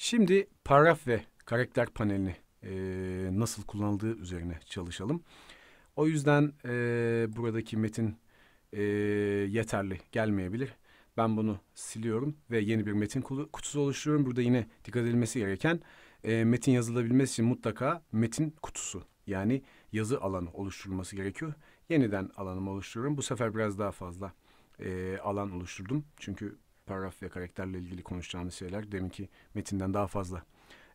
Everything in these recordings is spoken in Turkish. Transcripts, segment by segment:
Şimdi paragraf ve karakter panelini e, nasıl kullanıldığı üzerine çalışalım. O yüzden e, buradaki metin e, yeterli gelmeyebilir. Ben bunu siliyorum ve yeni bir metin kutusu oluşturuyorum. Burada yine dikkat edilmesi gereken e, metin yazılabilmesi için mutlaka metin kutusu yani yazı alanı oluşturulması gerekiyor. Yeniden alanımı oluşturuyorum. Bu sefer biraz daha fazla e, alan oluşturdum. Çünkü paragraf ve karakterle ilgili konuşacağımız şeyler deminki metinden daha fazla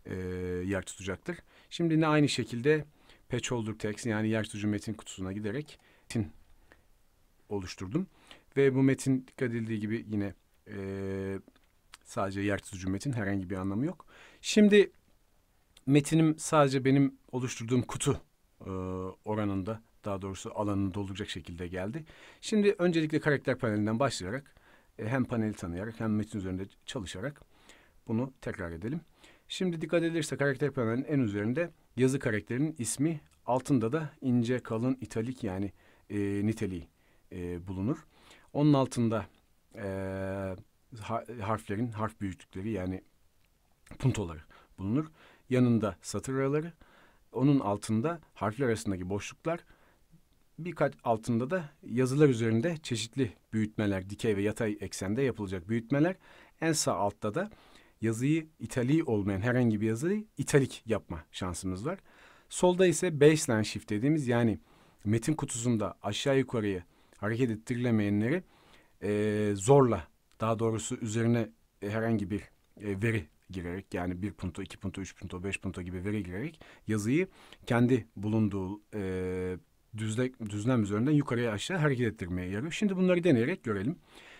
e, yer tutacaktır. Şimdi yine aynı şekilde patch holder text yani yer tutucu metin kutusuna giderek metin oluşturdum. Ve bu metin dikkat edildiği gibi yine e, sadece yer tutucu metin herhangi bir anlamı yok. Şimdi metinim sadece benim oluşturduğum kutu e, oranında daha doğrusu alanını dolduracak şekilde geldi. Şimdi öncelikle karakter panelinden başlayarak e, hem paneli tanıyarak hem metin üzerinde çalışarak bunu tekrar edelim. Şimdi dikkat edilirse karakter panelinin en üzerinde yazı karakterinin ismi altında da ince, kalın, italik yani e, niteliği e, bulunur. Onun altında e, harflerin harf büyüklükleri yani puntoları bulunur. Yanında satır araları, onun altında harfler arasındaki boşluklar Birkaç altında da yazılar üzerinde çeşitli büyütmeler, dikey ve yatay eksende yapılacak büyütmeler. En sağ altta da yazıyı itali olmayan herhangi bir yazıyı italik yapma şansımız var. Solda ise baseline shift dediğimiz yani metin kutusunda aşağı yukarıya hareket ettirilemeyenleri e, zorla daha doğrusu üzerine e, herhangi bir e, veri girerek yani bir punto, iki punto, üç punto, beş punto gibi veri girerek yazıyı kendi bulunduğu e, düzlek, düzlem üzerinden yukarıya aşağı hareket ettirmeye yarıyor. Şimdi bunları deneyerek görelim.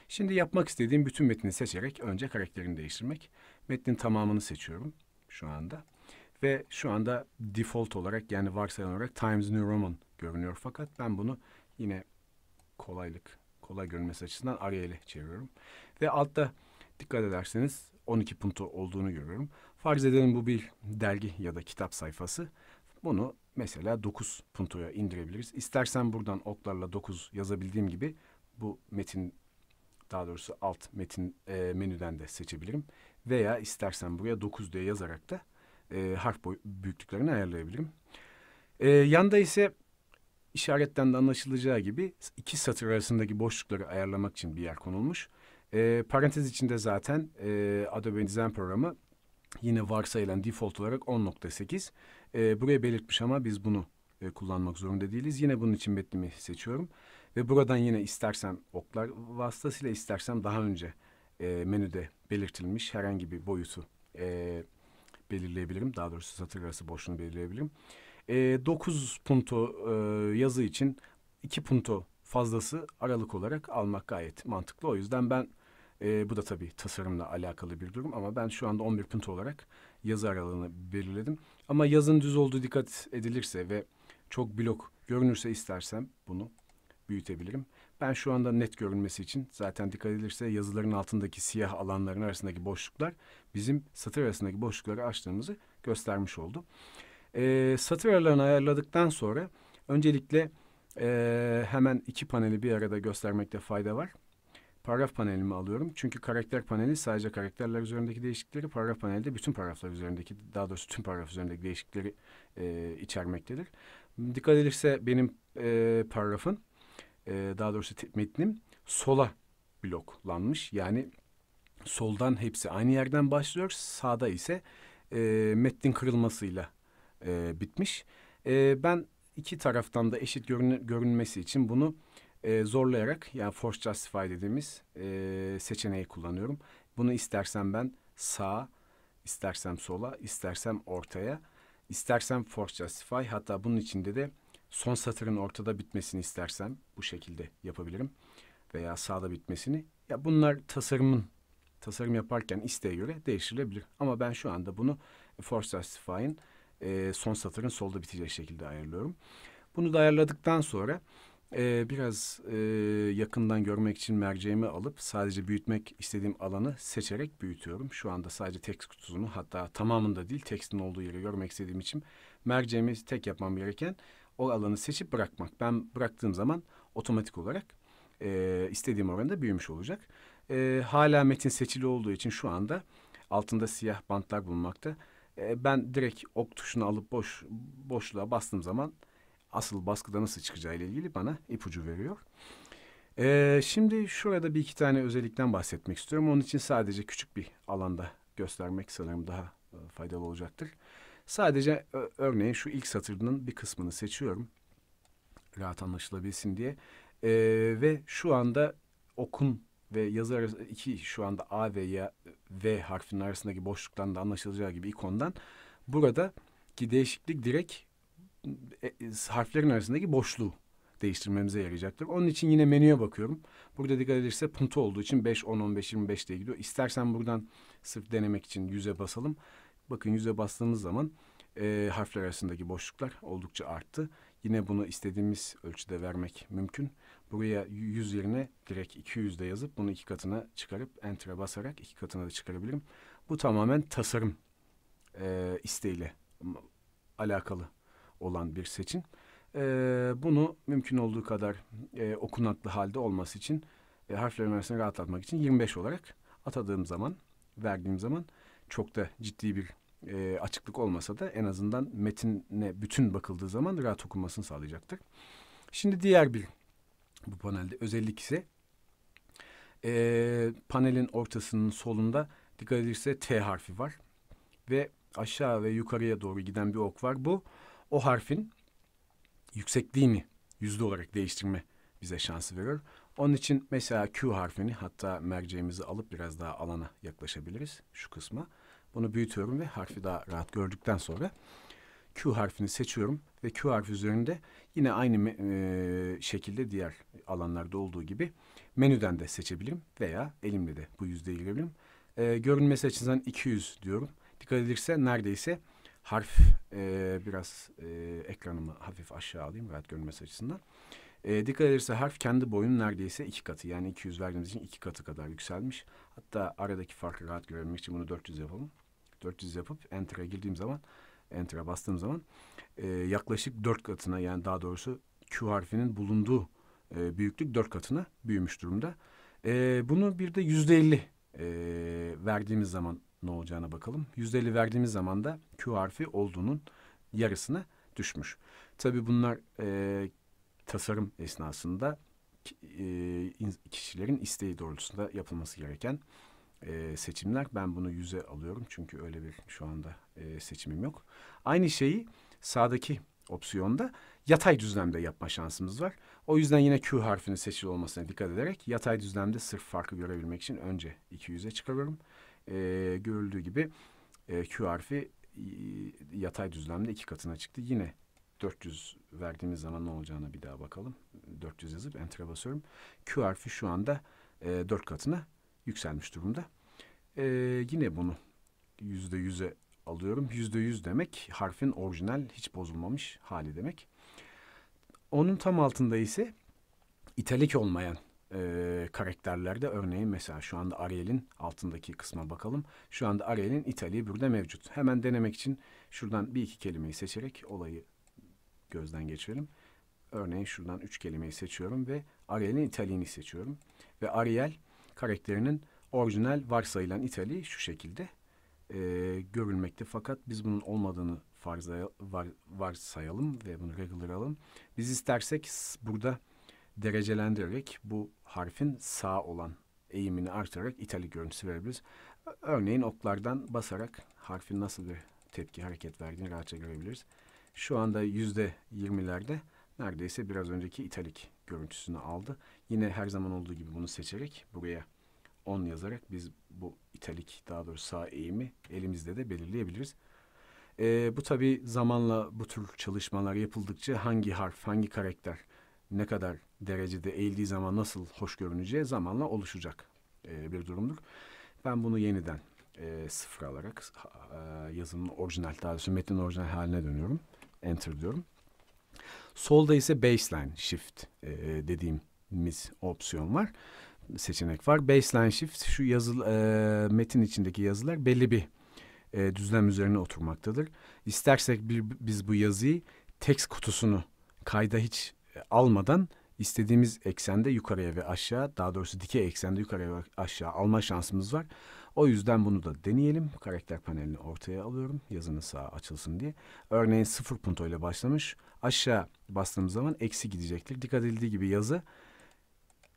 Şimdi yapmak istediğim bütün metni seçerek önce karakterini değiştirmek. Metnin tamamını seçiyorum şu anda. Ve şu anda default olarak yani varsayılan olarak Times New Roman görünüyor. Fakat ben bunu yine kolaylık, kolay görünmesi açısından Arial'e çeviriyorum. Ve altta dikkat ederseniz 12 puntu olduğunu görüyorum. Farz edelim bu bir dergi ya da kitap sayfası. Bunu mesela 9 puntoya indirebiliriz. İstersen buradan oklarla 9 yazabildiğim gibi bu metin daha doğrusu alt metin e, menüden de seçebilirim. Veya istersen buraya 9 diye yazarak da e, harf boy büyüklüklerini ayarlayabilirim. E, yanda ise işaretten de anlaşılacağı gibi iki satır arasındaki boşlukları ayarlamak için bir yer konulmuş. E, parantez içinde zaten e, Adobe InDesign programı yine varsayılan default olarak 10.8. E, ee, buraya belirtmiş ama biz bunu e, kullanmak zorunda değiliz. Yine bunun için metnimi seçiyorum. Ve buradan yine istersen oklar vasıtasıyla istersen daha önce e, menüde belirtilmiş herhangi bir boyutu e, belirleyebilirim. Daha doğrusu satır arası boşluğunu belirleyebilirim. E, 9 punto e, yazı için 2 punto fazlası aralık olarak almak gayet mantıklı. O yüzden ben e, bu da tabii tasarımla alakalı bir durum ama ben şu anda 11 punto olarak yazı aralığını belirledim. Ama yazın düz olduğu dikkat edilirse ve çok blok görünürse istersem bunu büyütebilirim. Ben şu anda net görünmesi için zaten dikkat edilirse yazıların altındaki siyah alanların arasındaki boşluklar bizim satır arasındaki boşlukları açtığımızı göstermiş oldu. E, satır aralarını ayarladıktan sonra öncelikle e, hemen iki paneli bir arada göstermekte fayda var. Paragraf panelimi alıyorum. Çünkü karakter paneli sadece karakterler üzerindeki değişiklikleri, paragraf paneli de bütün paragraflar üzerindeki, daha doğrusu tüm paragraf üzerindeki değişiklikleri e, içermektedir. Dikkat edilirse benim e, paragrafın, e, daha doğrusu metnim sola bloklanmış. Yani soldan hepsi aynı yerden başlıyor, sağda ise e, metnin kırılmasıyla e, bitmiş. E, ben iki taraftan da eşit görün görünmesi için bunu e, zorlayarak yani force justify dediğimiz e, seçeneği kullanıyorum. Bunu istersen ben sağa, istersem sola, istersem ortaya, istersem force justify hatta bunun içinde de son satırın ortada bitmesini istersem bu şekilde yapabilirim veya sağda bitmesini. Ya bunlar tasarımın tasarım yaparken isteğe göre değiştirilebilir. Ama ben şu anda bunu force justify'ın e, son satırın solda biteceği şekilde ayarlıyorum. Bunu da ayarladıktan sonra ee, biraz e, yakından görmek için merceğimi alıp sadece büyütmek istediğim alanı seçerek büyütüyorum. Şu anda sadece tekst kutusunu hatta tamamında değil tekstin olduğu yeri görmek istediğim için merceğimi tek yapmam gereken o alanı seçip bırakmak. Ben bıraktığım zaman otomatik olarak e, istediğim oranda büyümüş olacak. E, hala metin seçili olduğu için şu anda altında siyah bantlar bulunmakta. E, ben direkt ok tuşunu alıp boş boşluğa bastığım zaman asıl baskıda nasıl çıkacağı ile ilgili bana ipucu veriyor. Ee, şimdi şurada bir iki tane özellikten bahsetmek istiyorum. Onun için sadece küçük bir alanda göstermek sanırım daha e, faydalı olacaktır. Sadece ö, e, örneğin şu ilk satırının bir kısmını seçiyorum. Rahat anlaşılabilsin diye. Ee, ve şu anda okun ve yazı arası iki şu anda A ve ya, V harfinin arasındaki boşluktan da anlaşılacağı gibi ikondan buradaki değişiklik direkt e, e, harflerin arasındaki boşluğu değiştirmemize yarayacaktır. Onun için yine menüye bakıyorum. Burada dikkat edilirse puntu olduğu için 5, 10, 15, 25 diye gidiyor. İstersen buradan sırf denemek için yüze basalım. Bakın yüze bastığımız zaman e, harfler arasındaki boşluklar oldukça arttı. Yine bunu istediğimiz ölçüde vermek mümkün. Buraya 100 yerine direkt 200 de yazıp bunu iki katına çıkarıp enter'a basarak iki katına da çıkarabilirim. Bu tamamen tasarım e, isteğiyle alakalı olan bir seçim. E, bunu mümkün olduğu kadar e, okunaklı halde olması için e, harfler arasını rahatlatmak için 25 olarak atadığım zaman, verdiğim zaman çok da ciddi bir e, açıklık olmasa da en azından metine bütün bakıldığı zaman rahat okunmasını sağlayacaktır. Şimdi diğer bir bu panelde özellik ise e, panelin ortasının solunda dikkat edilirse T harfi var ve aşağı ve yukarıya doğru giden bir ok var. Bu o harfin yüksekliğini yüzde olarak değiştirme bize şansı veriyor. Onun için mesela Q harfini hatta merceğimizi alıp biraz daha alana yaklaşabiliriz şu kısma. Bunu büyütüyorum ve harfi daha rahat gördükten sonra Q harfini seçiyorum ve Q harfi üzerinde yine aynı e, şekilde diğer alanlarda olduğu gibi menüden de seçebilirim veya elimle de bu yüzdeye girebilirim. E, görünmesi açısından 200 diyorum. Dikkat edilirse neredeyse harf e, biraz e, ekranımı hafif aşağı alayım rahat görünmesi açısından. E, dikkat edilirse harf kendi boyunun neredeyse iki katı yani 200 verdiğimiz için iki katı kadar yükselmiş. Hatta aradaki farkı rahat görebilmek için bunu 400 yapalım. 400 yapıp Enter'a girdiğim zaman Enter'a bastığım zaman e, yaklaşık dört katına yani daha doğrusu Q harfinin bulunduğu e, büyüklük dört katına büyümüş durumda. E, bunu bir de yüzde elli e, verdiğimiz zaman ne olacağına bakalım. %50 verdiğimiz zaman da Q harfi olduğunun yarısına düşmüş. Tabii bunlar e, tasarım esnasında e, kişilerin isteği doğrultusunda yapılması gereken e, seçimler. Ben bunu yüze alıyorum çünkü öyle bir şu anda e, seçimim yok. Aynı şeyi sağdaki opsiyonda yatay düzlemde yapma şansımız var. O yüzden yine Q harfinin seçili olmasına dikkat ederek yatay düzlemde sırf farkı görebilmek için önce 200'e çıkarıyorum e, görüldüğü gibi e, Q harfi yatay düzlemde iki katına çıktı. Yine 400 verdiğimiz zaman ne olacağına bir daha bakalım. 400 yazıp enter'a basıyorum. Q harfi şu anda e, 4 katına yükselmiş durumda. E, yine bunu %100'e alıyorum. %100 demek harfin orijinal hiç bozulmamış hali demek. Onun tam altında ise italik olmayan e, karakterlerde örneğin mesela şu anda Ariel'in altındaki kısma bakalım. Şu anda Ariel'in İtalya burada mevcut. Hemen denemek için şuradan bir iki kelimeyi seçerek olayı gözden geçirelim. Örneğin şuradan üç kelimeyi seçiyorum ve Ariel'in İtalyan'ı seçiyorum. Ve Ariel karakterinin orijinal varsayılan İtali şu şekilde e, görülmekte. Fakat biz bunun olmadığını farza, var, varsayalım ve bunu regularalım. Biz istersek burada derecelendirerek bu harfin sağ olan eğimini artırarak itali görüntüsü verebiliriz. Örneğin oklardan basarak harfin nasıl bir tepki, hareket verdiğini rahatça görebiliriz. Şu anda yüzde yirmilerde neredeyse biraz önceki italik görüntüsünü aldı. Yine her zaman olduğu gibi bunu seçerek buraya 10 yazarak biz bu italik daha doğrusu sağ eğimi elimizde de belirleyebiliriz. E, bu tabi zamanla bu tür çalışmalar yapıldıkça hangi harf, hangi karakter ne kadar derecede eğildiği zaman nasıl hoş görüneceği zamanla oluşacak e, bir durumdur. Ben bunu yeniden e, sıfır alarak e, yazının orijinal, daha doğrusu metnin orijinal haline dönüyorum. Enter diyorum. Solda ise baseline shift e, dediğimiz opsiyon var. Seçenek var. Baseline shift şu yazı e, metin içindeki yazılar belli bir e, düzlem üzerine oturmaktadır. İstersek bir, biz bu yazıyı text kutusunu kayda hiç e, almadan istediğimiz eksende yukarıya ve aşağı daha doğrusu dikey eksende yukarıya ve aşağı alma şansımız var. O yüzden bunu da deneyelim. Karakter panelini ortaya alıyorum. Yazının sağa açılsın diye. Örneğin sıfır punto ile başlamış. Aşağı bastığımız zaman eksi gidecektir. Dikkat edildiği gibi yazı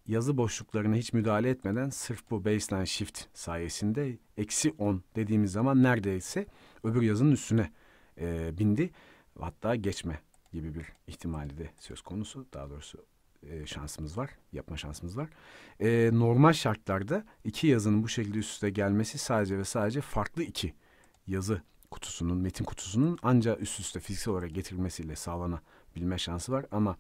yazı boşluklarına hiç müdahale etmeden sırf bu baseline shift sayesinde eksi 10 dediğimiz zaman neredeyse öbür yazının üstüne e, bindi. Hatta geçme gibi bir ihtimali de söz konusu. Daha doğrusu e, şansımız var, yapma şansımız var. E, normal şartlarda iki yazının bu şekilde üst üste gelmesi sadece ve sadece farklı iki yazı kutusunun, metin kutusunun ancak üst üste fiziksel olarak getirilmesiyle sağlanabilme şansı var. Ama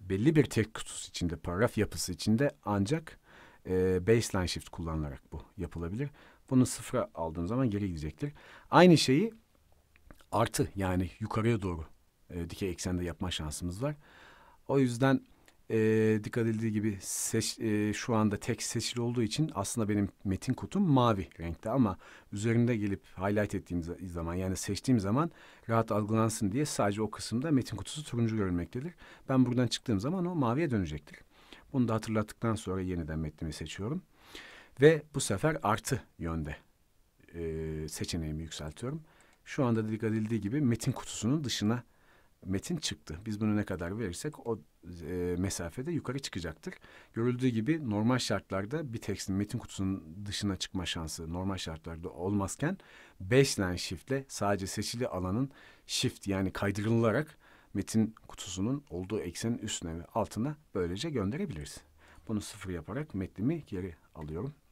belli bir tek kutusu içinde, paragraf yapısı içinde ancak e, baseline shift kullanılarak bu yapılabilir. Bunu sıfıra aldığım zaman geri gidecektir. Aynı şeyi artı yani yukarıya doğru e, dikey eksende yapma şansımız var. O yüzden e, dikkat edildiği gibi seç, e, şu anda tek seçili olduğu için aslında benim metin kutum mavi renkte ama üzerinde gelip highlight ettiğim zaman yani seçtiğim zaman rahat algılansın diye sadece o kısımda metin kutusu turuncu görünmektedir. Ben buradan çıktığım zaman o maviye dönecektir. Bunu da hatırlattıktan sonra yeniden metnimi seçiyorum. Ve bu sefer artı yönde e, seçeneğimi yükseltiyorum. Şu anda dikkat edildiği gibi metin kutusunun dışına metin çıktı. Biz bunu ne kadar verirsek o e, mesafede yukarı çıkacaktır. Görüldüğü gibi normal şartlarda bir tekstin metin kutusunun dışına çıkma şansı normal şartlarda olmazken 5 line shift'le sadece seçili alanın shift yani kaydırılarak metin kutusunun olduğu eksenin üstüne ve altına böylece gönderebiliriz. Bunu sıfır yaparak metnimi geri alıyorum.